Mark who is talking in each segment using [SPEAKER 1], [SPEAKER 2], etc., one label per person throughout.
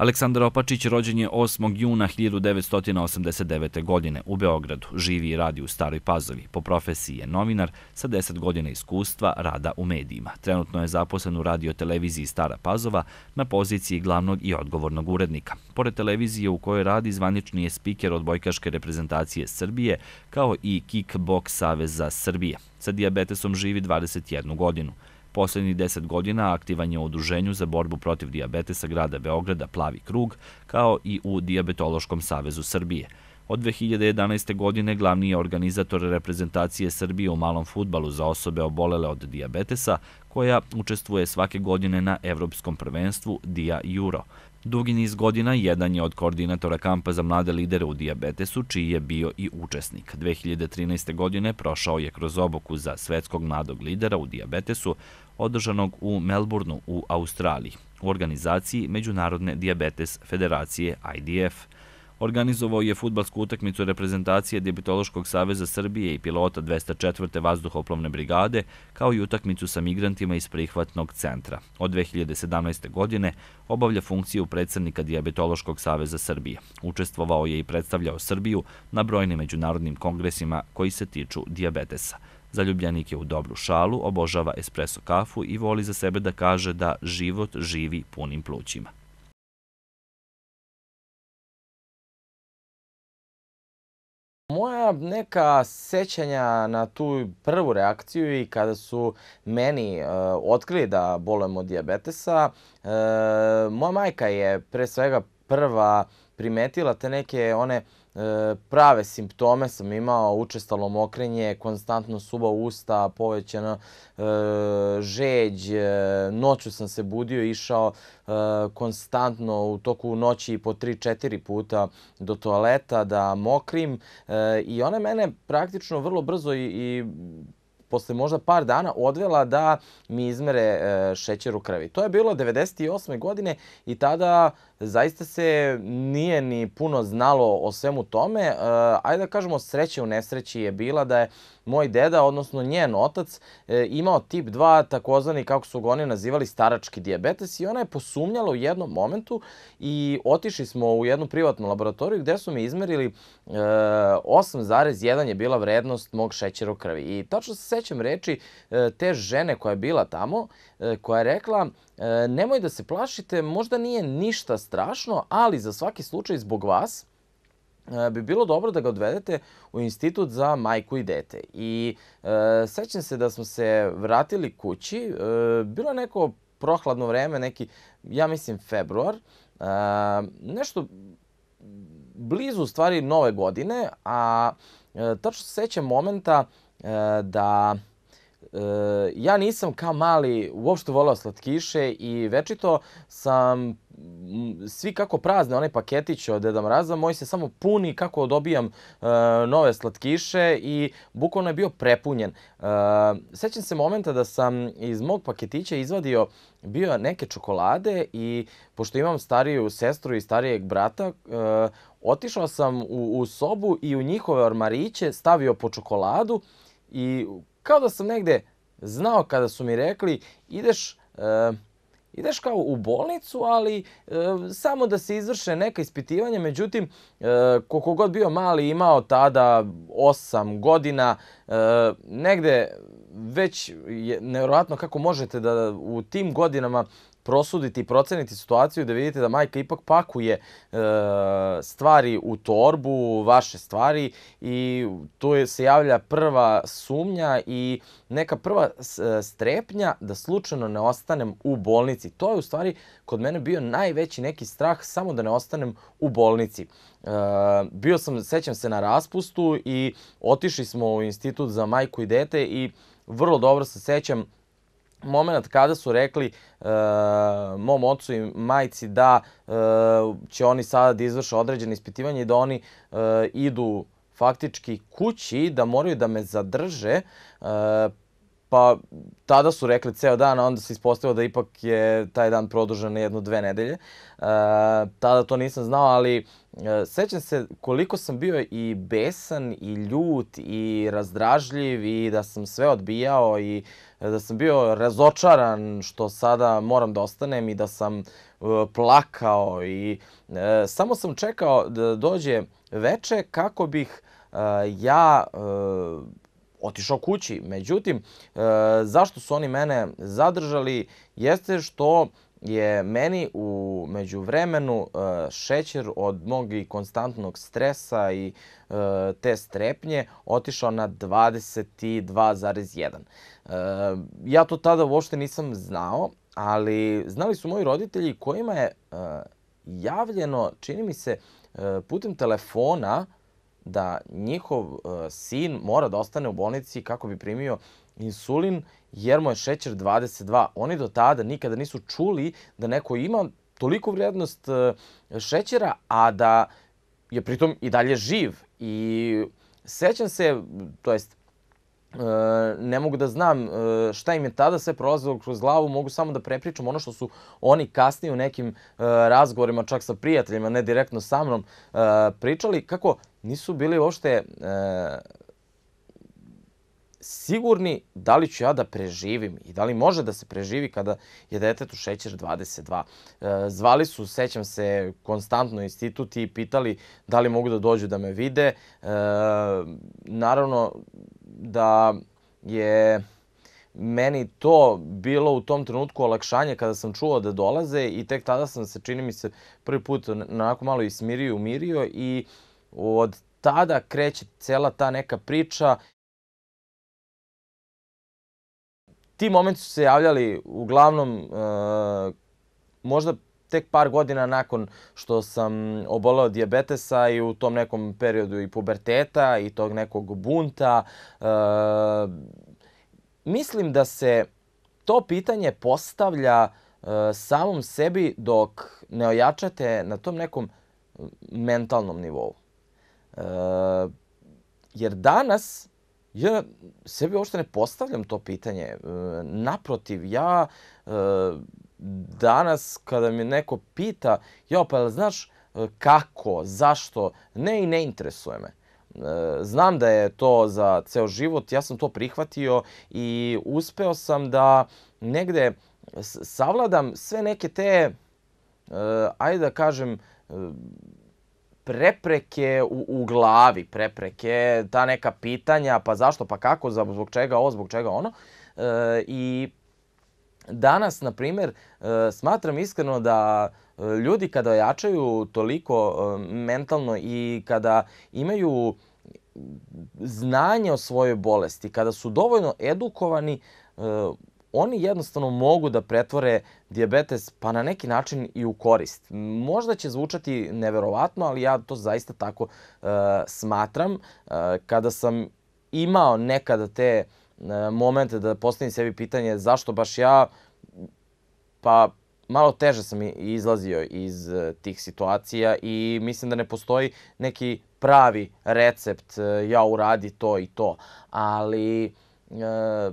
[SPEAKER 1] Aleksandar Opačić rođen je 8. juna 1989. godine u Beogradu. Živi i radi u Staroj Pazovi. Po profesiji je novinar sa 10 godina iskustva rada u medijima. Trenutno je zaposlen u radio televiziji Stara Pazova na poziciji glavnog i odgovornog urednika. Pored televizije u kojoj radi zvanični je spiker odbojkaške reprezentacije Srbije kao i kickboks Saveza Srbije. Sa diabetesom živi 21 godinu. Poslednjih 10 godina aktivan je u Udruženju za borbu protiv diabetesa grada Beograda Plavi krug, kao i u Diabetološkom savezu Srbije. Od 2011. godine glavni je organizator reprezentacije Srbije u malom futbalu za osobe obolele od diabetesa, koja učestvuje svake godine na Evropskom prvenstvu Dia Euro, Dugi niz godina jedan je od koordinatora kampa za mlade lidere u diabetesu, čiji je bio i učesnik. 2013. godine prošao je kroz oboku za svetskog mladog lidera u diabetesu, održanog u Melbourneu u Australiji, u organizaciji Međunarodne diabetes federacije IDF – organizovao je futbalsku utakmicu reprezentacije Debitološkog saveza Srbije i pilota 204. vazduhoplovne brigade, kao i utakmicu sa migrantima iz prihvatnog centra. Od 2017. godine obavlja funkciju predsednika Diabetološkog saveza Srbije. Učestvovao je i predstavljao Srbiju na brojnim međunarodnim kongresima koji se tiču diabetesa. Zaljubljenik je u dobru šalu, obožava espresso kafu i voli za sebe da kaže da život živi punim plućima.
[SPEAKER 2] imam neka sećanja na tu prvu reakciju i kada su meni uh, otkrili da bolujem od diabetesa, uh, e, moja majka je pre svega prva primetila te neke one uh, E, prave simptome sam imao, učestalo mokrenje, konstantno suba usta, povećana e, žeđ, e, noću sam se budio, išao konstantno u toku noći po 3-4 puta do toaleta da mokrim i ona mene praktično vrlo brzo i, i posle možda par dana odvela da mi izmere e, šećer u krvi. To je bilo 98. godine i tada zaista se nije ni puno znalo o svemu tome. E, ajde da kažemo, sreće u nesreći je bila da je moj deda, odnosno njen otac, e, imao tip 2, takozvani, kako su ga oni nazivali, starački diabetes i ona je posumnjala u jednom momentu i otišli smo u jednu privatnu laboratoriju gde su mi izmerili 8,1 e, je bila vrednost mog šećera u krvi. I tačno se sećam reči e, te žene koja je bila tamo, koja je rekla nemoj da se plašite, možda nije ništa strašno, ali za svaki slučaj zbog vas E, bi bilo dobro da ga odvedete u institut za majku i dete. I e, sećam se da smo se vratili kući, e, bilo je neko prohladno vreme, neki, ja mislim, februar, e, nešto blizu stvari nove godine, a e, tačno se sećam momenta e, da E, ja nisam kao mali uopšte volao slatkiše i večito sam svi kako prazne one paketiće od Deda Mraza, moj se samo puni kako dobijam e, nove slatkiše i bukvalno je bio prepunjen. E, sećam se momenta da sam iz mog paketića izvadio bio neke čokolade i pošto imam stariju sestru i starijeg brata, e, otišao sam u, u sobu i u njihove ormariće stavio po čokoladu i kao da sam negde znao kada su mi rekli ideš e, ideš kao u bolnicu, ali e, samo da se izvrše neka ispitivanja. Međutim, e, koliko god bio mali, imao tada 8 godina, e, negde već je nevjerojatno kako možete da u tim godinama prosuditi i proceniti situaciju da vidite da majka ipak pakuje e, stvari u torbu, vaše stvari i to je, se javlja prva sumnja i neka prva e, strepnja da slučajno ne ostanem u bolnici. To je u stvari kod mene bio najveći neki strah samo da ne ostanem u bolnici. E, bio sam, sećam se, na raspustu i otišli smo u institut za majku i dete i vrlo dobro se sećam moment kada su rekli uh, mom ocu i majci da uh, će oni sada da izvrše određene ispitivanje i da oni uh, idu faktički kući, da moraju da me zadrže, pa tada su rekli ceo dan, a onda se ispostavilo da ipak je taj dan produžen na jednu, dve nedelje. E, tada to nisam znao, ali e, sećam se koliko sam bio i besan, i ljut, i razdražljiv, i da sam sve odbijao, i e, E, da sam bio razočaran što sada moram da ostanem i da sam e, plakao i e, samo sam čekao da dođe veče kako bih ja otišao kući. Međutim, zašto su oni mene zadržali jeste što je meni u međuvremenu uh, šećer od mog i konstantnog stresa i uh, te strepnje otišao na 22,1. Uh, ja to tada uopšte nisam znao, ali znali su moji roditelji kojima je javljeno, čini mi se, putem telefona da njihov sin mora da ostane u bolnici kako bi primio insulin jer mu je šećer 22. Oni do tada nikada nisu čuli da neko ima toliku vrednost e, šećera, a da je pritom i dalje živ. I sećam se, to jest ne mogu da znam e, šta im je tada sve prolazilo kroz glavu, mogu samo da prepričam ono što su oni kasnije u nekim e, razgovorima, čak sa prijateljima, ne direktno sa mnom, pričali, kako nisu bili uopšte sigurni da li ću ja da preživim i da li može da se preživi kada je detetu šećer 22. E, zvali su, sećam se, konstantno institut i pitali da li mogu da dođu da me vide. E, naravno da je meni to bilo u tom trenutku olakšanje kada sam čuo da dolaze i tek tada sam se, čini mi se, prvi put onako malo i smirio, umirio i od tada kreće cela ta neka priča ti momenti su se javljali uglavnom e, možda tek par godina nakon što sam oboleo diabetesa i u tom nekom periodu i puberteta i tog nekog bunta. E, mislim da se to pitanje postavlja e, samom sebi dok ne ojačate na tom nekom mentalnom nivou. jer danas Ja sebi uopšte ne postavljam to pitanje. E, naprotiv, ja e, danas kada me neko pita, ja pa znaš e, kako, zašto, ne i ne interesuje me. Znam da je to za ceo život, ja sam to prihvatio i uspeo sam da negde savladam sve neke te, ajde da kažem, prepreke u, u glavi, prepreke, ta neka pitanja, pa zašto, pa kako, zbog čega ovo, zbog čega ono. E, I danas, na primer, e, smatram iskreno da e, ljudi kada jačaju toliko e, mentalno i kada imaju znanje o svojoj bolesti, kada su dovoljno edukovani, oni jednostavno mogu da pretvore diabetes pa na neki način i u korist. Možda će zvučati neverovatno, ali ja to zaista tako e, smatram. E, kada sam imao nekada te e, momente da postavim sebi pitanje zašto baš ja, pa malo teže sam izlazio iz tih situacija i mislim da ne postoji neki pravi recept ja uradi to i to, ali e,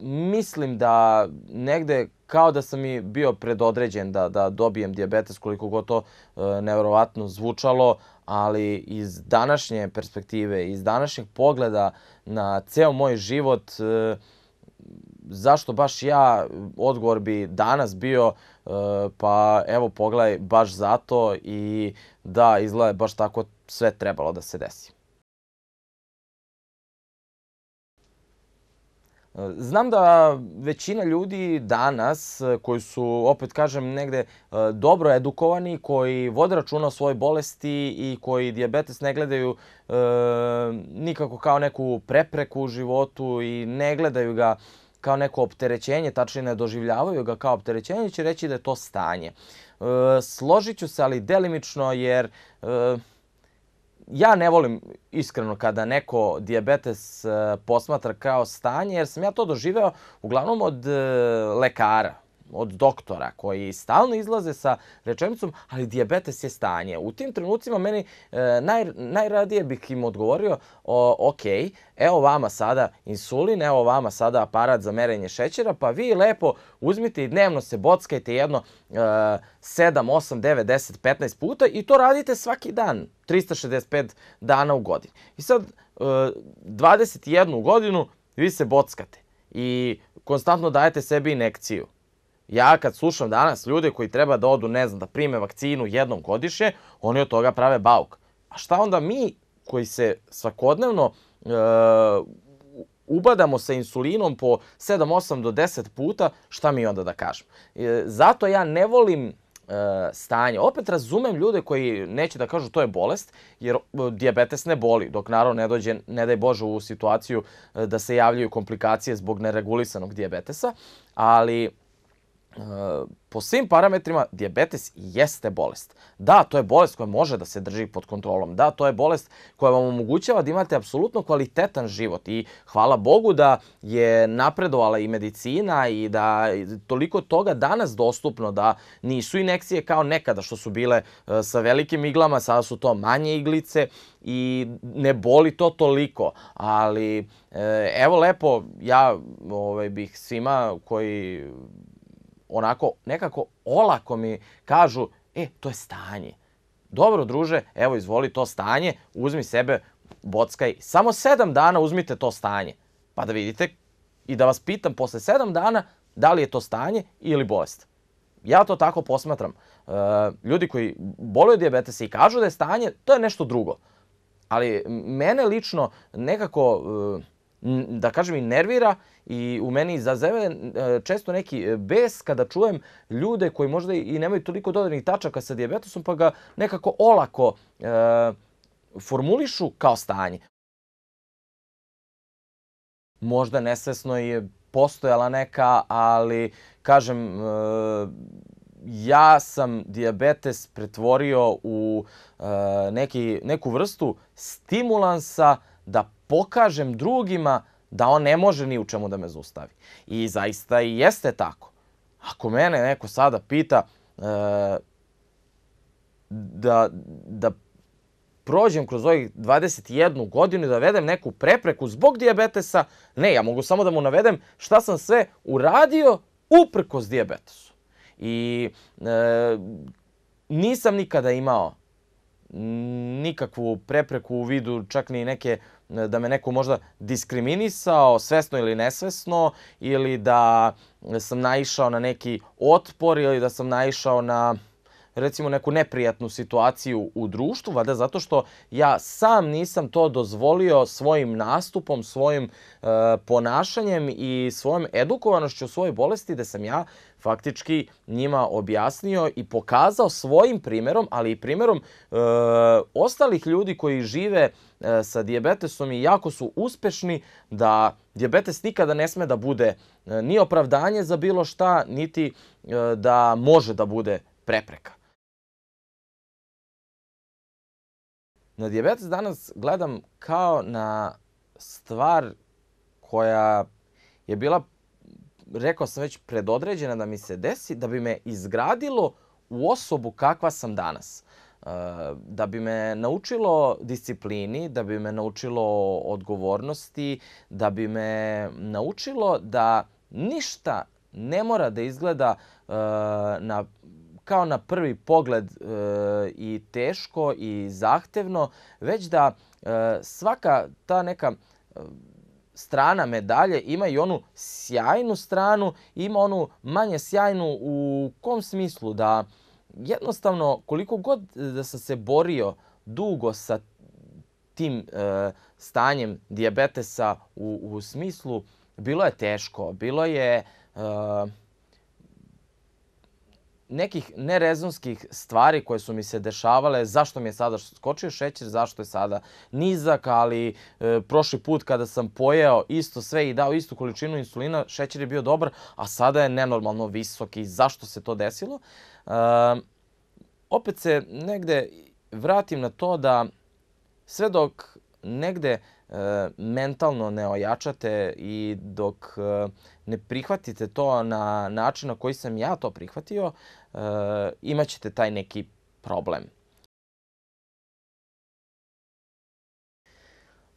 [SPEAKER 2] mislim da negde kao da sam i bio predodređen da, da dobijem diabetes koliko god to e, nevrovatno zvučalo, ali iz današnje perspektive, iz današnjeg pogleda na ceo moj život, e, zašto baš ja, odgovor bi danas bio, e, pa evo pogledaj, baš zato i da izgleda baš tako sve trebalo da se desi. Znam da većina ljudi danas, e, koji su, opet kažem, negde e, dobro edukovani, koji vode računa o svojoj bolesti i koji diabetes ne gledaju e, nikako kao neku prepreku u životu i ne gledaju ga kao neko opterećenje, tačnije ne doživljavaju ga kao opterećenje, će reći da je to stanje. E, složit ću se, ali delimično, jer... E, ja ne volim iskreno kada neko diabetes eh, posmatra kao stanje, jer sam ja to doživeo uglavnom od eh, lekara, od doktora koji stalno izlaze sa rečenicom, ali dijabetes je stanje. U tim trenucima meni e, naj, najradije bih im odgovorio, o, ok, evo vama sada insulin, evo vama sada aparat za merenje šećera, pa vi lepo uzmite i dnevno se bockajte jedno e, 7, 8, 9, 10, 15 puta i to radite svaki dan, 365 dana u godini. I sad, e, 21 godinu vi se bockate i konstantno dajete sebi inekciju Ja kad slušam danas ljude koji treba da odu, ne znam, da prime vakcinu jednom godišnje, oni od toga prave bauk. A šta onda mi koji se svakodnevno e, ubadamo sa insulinom po 7, 8 do 10 puta, šta mi onda da kažem? E, zato ja ne volim e, stanje. Opet razumem ljude koji neće da kažu to je bolest, jer e, diabetes ne boli, dok naravno ne dođe, ne daj Bože, u situaciju e, da se javljaju komplikacije zbog neregulisanog diabetesa, ali Eh, po svim parametrima diabetes jeste bolest. Da, to je bolest koja može da se drži pod kontrolom. Da, to je bolest koja vam omogućava da imate apsolutno kvalitetan život i hvala Bogu da je napredovala i medicina i da toliko toga danas dostupno da nisu inekcije kao nekada što su bile eh, sa velikim iglama, sada su to manje iglice i ne boli to toliko, ali eh, evo lepo ja ovaj, bih svima koji onako nekako olako mi kažu, e, to je stanje. Dobro, druže, evo izvoli to stanje, uzmi sebe, bockaj, samo sedam dana uzmite to stanje, pa da vidite i da vas pitam posle sedam dana da li je to stanje ili bolest. Ja to tako posmatram. E, ljudi koji boluju diabetesa i kažu da je stanje, to je nešto drugo. Ali mene lično nekako e, da kažem, i nervira i u meni zazeve e, često neki e, bes kada čujem ljude koji možda i nemaju toliko dodanih tačaka sa diabetesom, pa ga nekako olako e, formulišu kao stanje. Možda nesvesno je postojala neka, ali kažem, e, ja sam diabetes pretvorio u e, neki, neku vrstu stimulansa da pokažem drugima da on ne može ni u čemu da me zaustavi. I zaista i jeste tako. Ako mene neko sada pita e, da, da prođem kroz ovih 21 godinu i da vedem neku prepreku zbog diabetesa, ne, ja mogu samo da mu navedem šta sam sve uradio uprkos diabetesu. I e, nisam nikada imao nikakvu prepreku u vidu čak ni neke da me neko možda diskriminisao svesno ili nesvesno ili da sam naišao na neki otpor ili da sam naišao na recimo neku neprijatnu situaciju u društvu, vada zato što ja sam nisam to dozvolio svojim nastupom, svojim e, ponašanjem i svojom edukovanošću svojoj bolesti da sam ja faktički njima objasnio i pokazao svojim primerom, ali i primerom e, ostalih ljudi koji žive e, sa diabetesom i jako su uspešni da diabetes nikada ne sme da bude e, ni opravdanje za bilo šta, niti e, da može da bude prepreka. Na dijabetes danas gledam kao na stvar koja je bila, rekao sam već, predodređena da mi se desi, da bi me izgradilo u osobu kakva sam danas. E, da bi me naučilo disciplini, da bi me naučilo odgovornosti, da bi me naučilo da ništa ne mora da izgleda e, na kao na prvi pogled e, i teško i zahtevno, već da e, svaka ta neka e, strana medalje ima i onu sjajnu stranu, ima onu manje sjajnu u kom smislu da jednostavno koliko god da sam se borio dugo sa tim e, stanjem dijabetesa u, u smislu bilo je teško, bilo je e, nekih nerezonskih stvari koje su mi se dešavale, zašto mi je sada skočio šećer, zašto je sada nizak, ali e, prošli put kada sam pojeo isto sve i dao istu količinu insulina, šećer je bio dobar, a sada je nenormalno visok i zašto se to desilo. E, opet se negde vratim na to da sve dok negde e, mentalno ne ojačate i dok e, ne prihvatite to na način na koji sam ja to prihvatio, e, imaćete taj neki problem.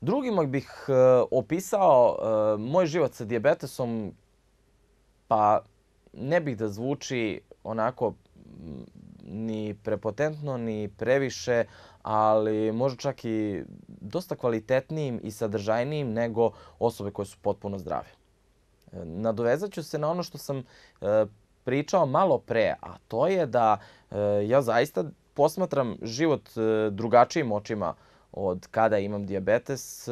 [SPEAKER 2] Drugim bih e, opisao e, moj život sa diabetesom, pa ne bih da zvuči onako ni prepotentno, ni previše, ali možda čak i dosta kvalitetnijim i sadržajnijim nego osobe koje su potpuno zdrave. Nadovezat ću se na ono što sam e, pričao malo pre, a to je da e, ja zaista posmatram život e, drugačijim očima od kada imam diabetes,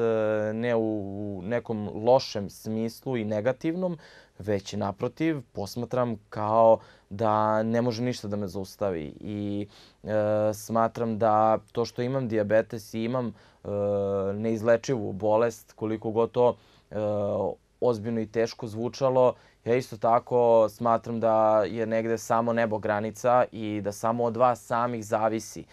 [SPEAKER 2] ne u nekom lošem smislu i negativnom, već naprotiv posmatram kao da ne može ništa da me zaustavi i e, smatram da to što imam diabetes i imam e, neizlečivu bolest koliko god to e, ozbiljno i teško zvučalo, ja isto tako smatram da je negde samo nebo granica i da samo od vas samih zavisi. E,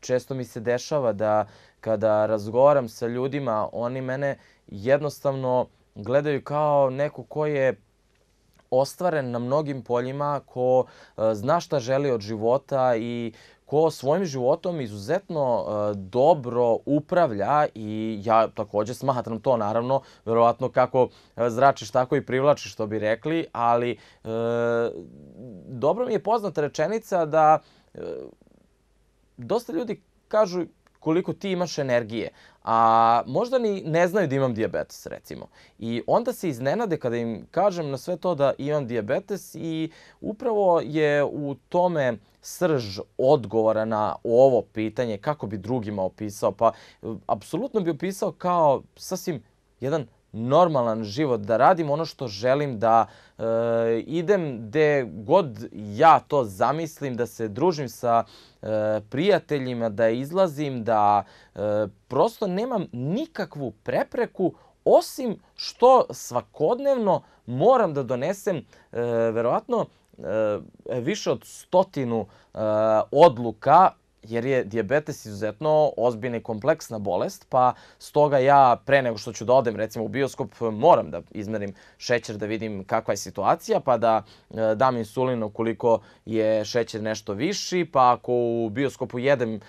[SPEAKER 2] često mi se dešava da kada razgovaram sa ljudima, oni mene jednostavno gledaju kao neko ko je ostvaren na mnogim poljima, ko e, zna šta želi od života i ko svojim životom izuzetno e, dobro upravlja i ja takođe smatram to naravno, verovatno kako e, zračiš tako i privlačiš što bi rekli, ali e, dobro mi je poznata rečenica da e, dosta ljudi kažu koliko ti imaš energije a možda ni ne znaju da imam diabetes recimo. I onda se iznenade kada im kažem na sve to da imam diabetes i upravo je u tome srž odgovora na ovo pitanje kako bi drugima opisao. Pa apsolutno bi opisao kao sasvim jedan normalan život, da radim ono što želim, da e, idem gde god ja to zamislim, da se družim sa e, prijateljima, da izlazim, da e, prosto nemam nikakvu prepreku osim što svakodnevno moram da donesem e, verovatno e, više od stotinu e, odluka jer je diabetes izuzetno ozbiljna i kompleksna bolest, pa stoga ja pre nego što ću da odem recimo u bioskop moram da izmerim šećer da vidim kakva je situacija, pa da e, dam insulin ukoliko je šećer nešto viši, pa ako u bioskopu jedem e,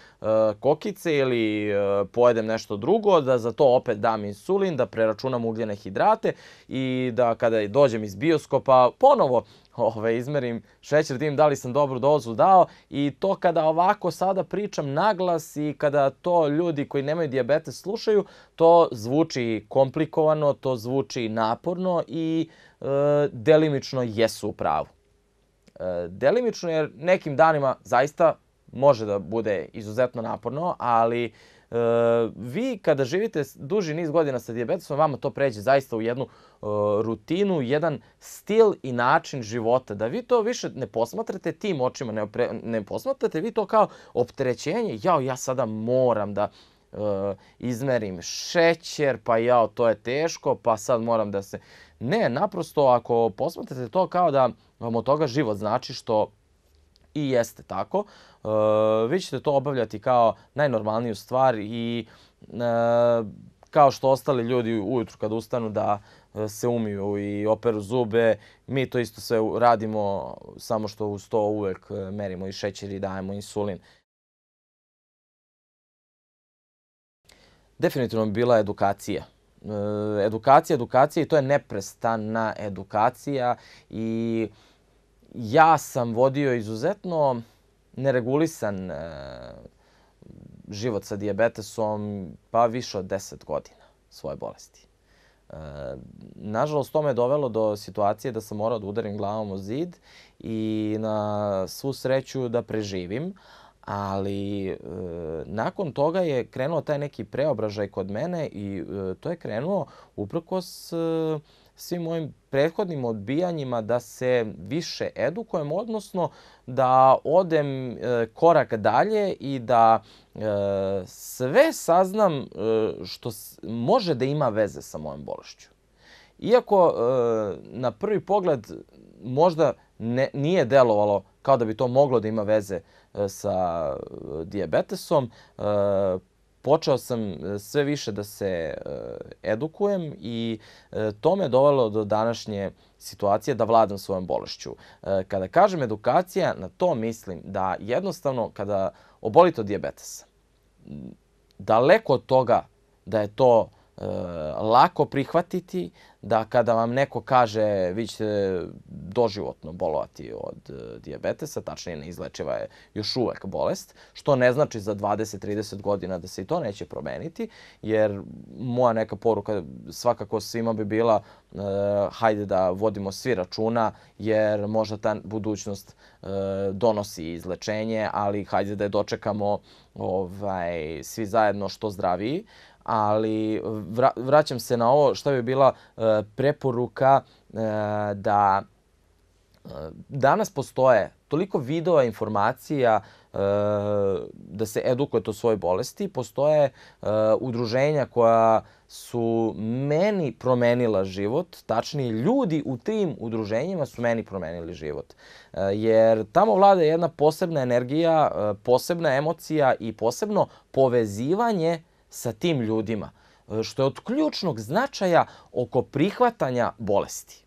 [SPEAKER 2] kokice ili e, pojedem nešto drugo, da za to opet dam insulin, da preračunam ugljene hidrate i da kada dođem iz bioskopa ponovo ove, izmerim šećer, dim da, da li sam dobru dozu dao i to kada ovako sada pričam naglas i kada to ljudi koji nemaju diabetes slušaju, to zvuči komplikovano, to zvuči naporno i e, delimično jesu u pravu. E, delimično jer nekim danima zaista može da bude izuzetno naporno, ali e, Eh, vi kada živite duži niz godina sa diabetesom, vama to pređe zaista u jednu eh, rutinu, jedan stil i način života. Da vi to više ne posmatrate tim očima, ne, opre, ne posmatrate vi to kao opterećenje. Jao, ja sada moram da Uh, izmerim šećer, pa jao, to je teško, pa sad moram da se... Ne, naprosto ako posmatrate to kao da vam od toga život znači što i jeste tako. E, vi ćete to obavljati kao najnormalniju stvar i e, kao što ostali ljudi ujutru kad ustanu da e, se umiju i operu zube, mi to isto sve radimo, samo što uz to uvek e, merimo i šećer i dajemo insulin. Definitivno bi bila edukacija. E, edukacija, edukacija i to je neprestana edukacija i e, ja sam vodio izuzetno neregulisan e, život sa diabetesom pa više od 10 godina svoje bolesti. E, nažalost, to me je dovelo do situacije da sam morao da udarim glavom o zid i na svu sreću da preživim, ali e, nakon toga je krenuo taj neki preobražaj kod mene i e, to je krenuo uprkos e, svim mojim prethodnim odbijanjima da se više edukujem, odnosno da odem e, korak dalje i da e, sve saznam e, što može da ima veze sa mojom bolešću. Iako na prvi pogled možda ne, nije delovalo kao da bi to moglo da ima veze sa diabetesom, počeo sam e, sve više da se e, edukujem i e, to me dovelo do današnje situacije da vladam svojom bolešću. Kada kažem edukacija, na to mislim da jednostavno kada obolite od diabetesa, daleko od toga da je to Eh, lako prihvatiti da kada vam neko kaže vi ćete doživotno bolovati od eh, diabetesa, tačnije ne izlečiva je još uvek bolest, što ne znači za 20-30 godina da se i to neće promeniti, jer moja neka poruka svakako svima bi bila e, hajde da vodimo svi računa, jer možda ta budućnost e, donosi izlečenje, ali hajde da je dočekamo ovaj, svi zajedno što zdraviji. E, ali vra, vraćam se na ovo šta bi bila e, preporuka e, da e, danas postoje toliko videova informacija e, da se edukujete o svojoj bolesti. Postoje e, udruženja koja su meni promenila život, tačnije ljudi u tim udruženjima su meni promenili život. E, jer tamo vlada jedna posebna energija, e, posebna emocija i posebno povezivanje sa tim ljudima, e, što je od ključnog značaja oko prihvatanja bolesti.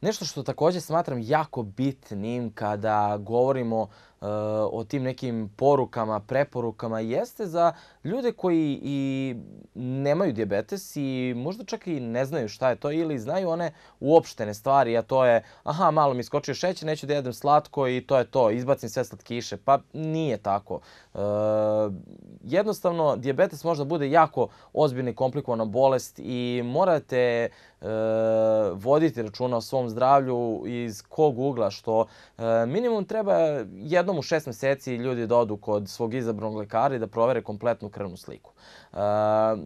[SPEAKER 2] Nešto što takođe smatram jako bitnim kada govorimo e, o tim nekim porukama, preporukama, jeste za ljude koji i nemaju diabetes i možda čak i ne znaju šta je to ili znaju one uopštene stvari, a to je aha, malo mi skočio šećer, neću da jedem slatko i to je to, izbacim sve slatkiše. Pa nije tako. E, jednostavno, diabetes možda bude jako ozbiljna i komplikovana bolest i morate e, voditi računa o svom zdravlju iz kog ugla, što e, minimum treba jednom u šest meseci ljudi da odu kod svog izabranog lekara i da provere kompletnu krvnu sliku. E,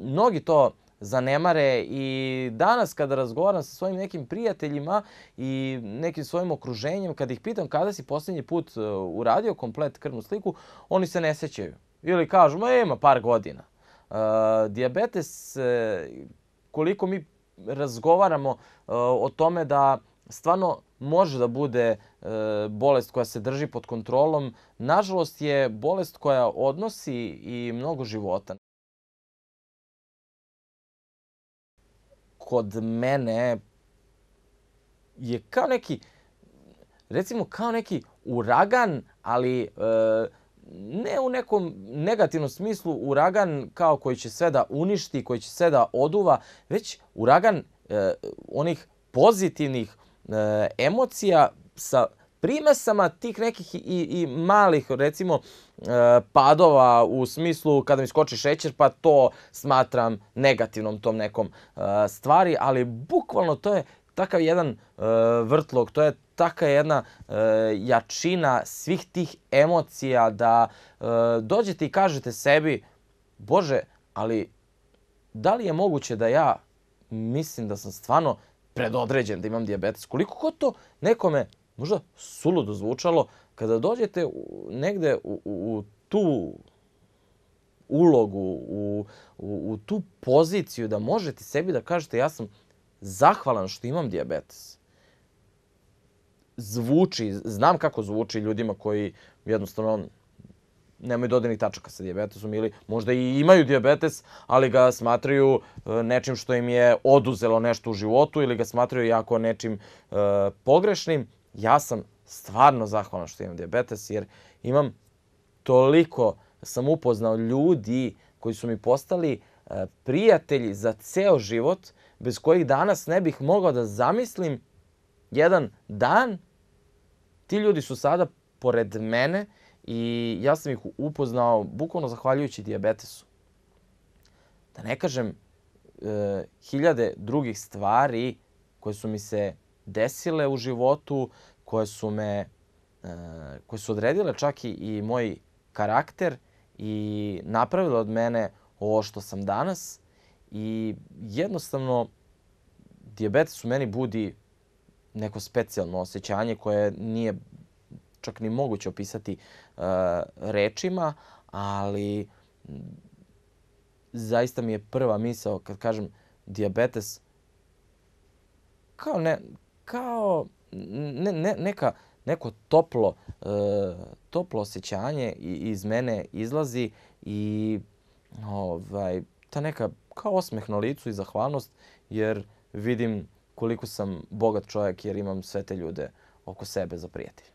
[SPEAKER 2] mnogi to zanemare i danas kada razgovaram sa svojim nekim prijateljima i nekim svojim okruženjem, kada ih pitam kada si posljednji put e, uradio komplet krvnu sliku, oni se ne sećaju. Ili kažu, ma ima e, par godina. E, diabetes, koliko mi razgovaramo e, o tome da stvarno može da bude e, bolest koja se drži pod kontrolom, nažalost je bolest koja odnosi i mnogo života. Kod mene je kao neki, recimo kao neki uragan, ali e, ne u nekom negativnom smislu uragan kao koji će sve da uništi, koji će sve da oduva, već uragan e, onih pozitivnih E, emocija sa primesama tih nekih i, i malih, recimo, e, padova u smislu kada mi skoči šećer, pa to smatram negativnom tom nekom e, stvari, ali bukvalno to je takav jedan vrtlog, to je taka jedna e, jačina svih tih emocija da e, dođete i kažete sebi Bože, ali da li je moguće da ja mislim da sam stvarno predodređen da imam diabetes. Koliko god to nekome možda suludo zvučalo, kada dođete u, negde u, u, tu ulogu, u, u, u tu poziciju da možete sebi da kažete ja sam zahvalan što imam diabetes. Zvuči, znam kako zvuči ljudima koji jednostavno nemaju dodanih tačaka sa diabetesom ili možda i imaju diabetes, ali ga smatraju e, nečim što im je oduzelo nešto u životu ili ga smatraju jako nečim e, pogrešnim. Ja sam stvarno zahvalan što imam diabetes jer imam toliko sam upoznao ljudi koji su mi postali e, prijatelji za ceo život bez kojih danas ne bih mogao da zamislim jedan dan. Ti ljudi su sada pored mene i ja sam ih upoznao bukvalno zahvaljujući diabetesu. Da ne kažem e, hiljade drugih stvari koje su mi se desile u životu, koje su me e, koje su odredile čak i, i moj karakter i napravile od mene ovo što sam danas i jednostavno diabetes u meni budi neko specijalno osjećanje koje nije čak ni moguće opisati E, rečima, ali zaista mi je prva misao kad kažem diabetes kao ne kao ne, ne, neka neko toplo e, toplo osjećanje iz mene izlazi i ovaj ta neka kao osmeh na licu i zahvalnost jer vidim koliko sam bogat čovjek jer imam sve te ljude oko sebe za prijatelje.